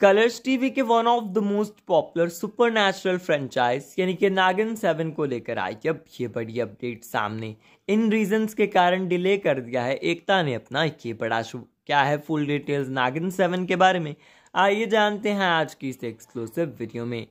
colours TV के one of the most popular super natural franchise यानी कि Naagin seven को लेकर आई अब ये बड़ी अपडेट सामने इन रीजंस के कारण डिले कर दिया है एकता ने अपना ये बड़ा शो क्या है फुल डिटेल्स नागिन सेवन के बारे में आइए जानते हैं आज की इस एक्सक्लूसिव वीडियो में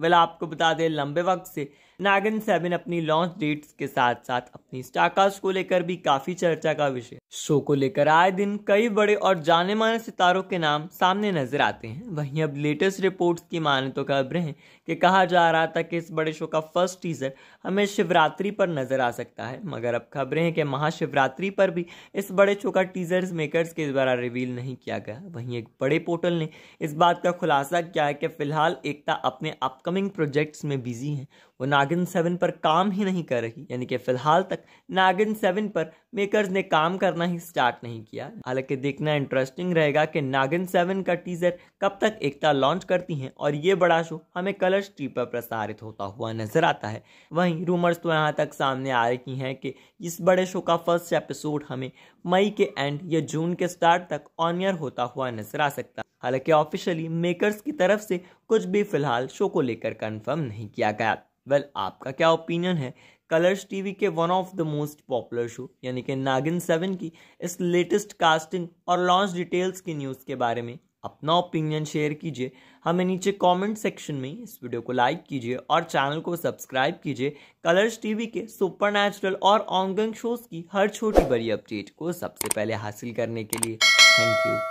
वेल आपको बता दें लंबे वक्त से स्नैगन सेवन अपनी लॉन्च डेट्स के साथ साथ अपनी स्टाकास्ट को लेकर भी काफी चर्चा का विषय शो को लेकर आए दिन कई बड़े और जाने माने सितारों के नाम सामने नजर आते हैं वहीं अब लेटेस्ट रिपोर्ट्स की माने तो खबरें हैं कि कहा जा रहा था कि इस बड़े शो का फर्स्ट टीजर हमें शिवरात्रि पर नजर आ सकता है मगर अब खबरें हैं कि महाशिवरात्रि पर भी इस बड़े शो का टीजर्स मेकर्स के द्वारा रिवील नहीं किया गया वहीं एक बड़े पोर्टल ने इस बात का खुलासा किया है कि फिलहाल एकता अपने अपकमिंग प्रोजेक्ट्स में बिजी हैं वो नागिन सेवन पर काम ही नहीं कर रही यानी कि फिलहाल तक नागिन सेवन पर मेकर्स ने काम करना ही स्टार्ट नहीं किया हालांकि देखना इंटरेस्टिंग रहेगा कि नागिन सेवन का टीजर कब तक एकता लॉन्च करती हैं और ये बड़ा शो हमें कलर्स टी पर प्रसारित होता हुआ नजर आता है वहीं रूमर्स तो यहाँ तक सामने आ रही हैं कि इस बड़े शो का फर्स्ट एपिसोड हमें मई के एंड या जून के स्टार्ट तक ऑनियर होता हुआ नजर आ सकता हालांकि ऑफिशियली मेकर्स की तरफ से कुछ भी फिलहाल शो को लेकर कंफर्म नहीं किया गया वेल well, आपका क्या ओपिनियन है कलर्स टीवी के one of the most popular show यानी कि नागिन सेवन की इस लेटेस्ट कास्टिंग और लॉन्च डिटेल्स की न्यूज़ के बारे में अपना ओपिनियन शेयर कीजिए हमें नीचे कमेंट सेक्शन में इस वीडियो को लाइक कीजिए और चैनल को सब्सक्राइब कीजिए कलर्स टीवी के सुपर और ऑनगंग शोज़ की हर छोटी बड़ी अपडेट को सबसे पहले हासिल करने के लिए थैंक यू